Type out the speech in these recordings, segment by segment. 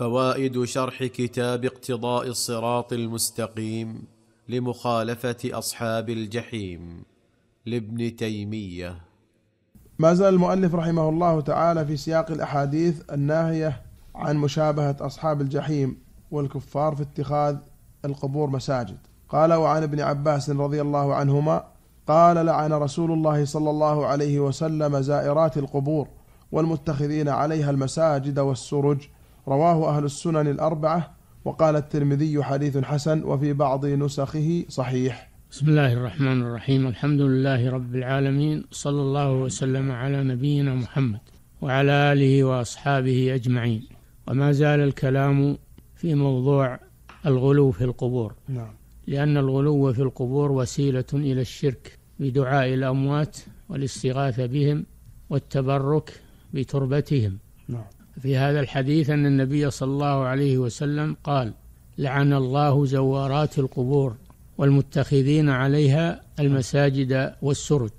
فوائد شرح كتاب اقتضاء الصراط المستقيم لمخالفه اصحاب الجحيم لابن تيميه ما زال المؤلف رحمه الله تعالى في سياق الاحاديث الناهيه عن مشابهه اصحاب الجحيم والكفار في اتخاذ القبور مساجد قال وعن ابن عباس رضي الله عنهما قال لعن رسول الله صلى الله عليه وسلم زائرات القبور والمتخذين عليها المساجد والسرج رواه أهل السنن الأربعة وقال الترمذي حديث حسن وفي بعض نسخه صحيح بسم الله الرحمن الرحيم الحمد لله رب العالمين صلى الله وسلم على نبينا محمد وعلى آله وأصحابه أجمعين وما زال الكلام في موضوع الغلو في القبور نعم. لأن الغلو في القبور وسيلة إلى الشرك بدعاء الأموات والاستغاثة بهم والتبرك بتربتهم نعم. في هذا الحديث أن النبي صلى الله عليه وسلم قال لعن الله زوارات القبور والمتخذين عليها المساجد والسرج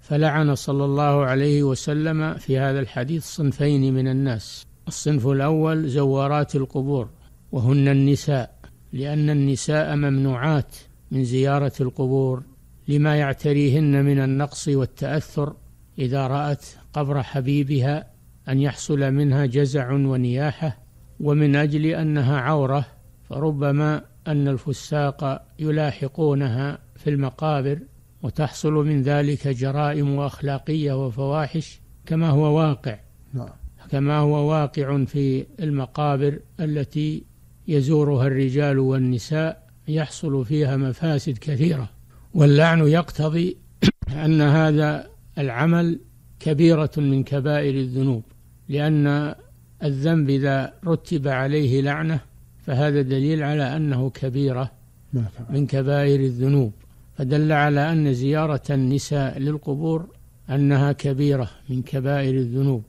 فلعن صلى الله عليه وسلم في هذا الحديث صنفين من الناس الصنف الأول زوارات القبور وهن النساء لأن النساء ممنوعات من زيارة القبور لما يعتريهن من النقص والتأثر إذا رأت قبر حبيبها أن يحصل منها جزع ونياحة ومن أجل أنها عورة فربما أن الفساق يلاحقونها في المقابر وتحصل من ذلك جرائم أخلاقية وفواحش كما هو واقع نعم. كما هو واقع في المقابر التي يزورها الرجال والنساء يحصل فيها مفاسد كثيرة واللعن يقتضي أن هذا العمل كبيرة من كبائر الذنوب لأن الذنب إذا رتب عليه لعنة فهذا دليل على أنه كبيرة من كبائر الذنوب فدل على أن زيارة النساء للقبور أنها كبيرة من كبائر الذنوب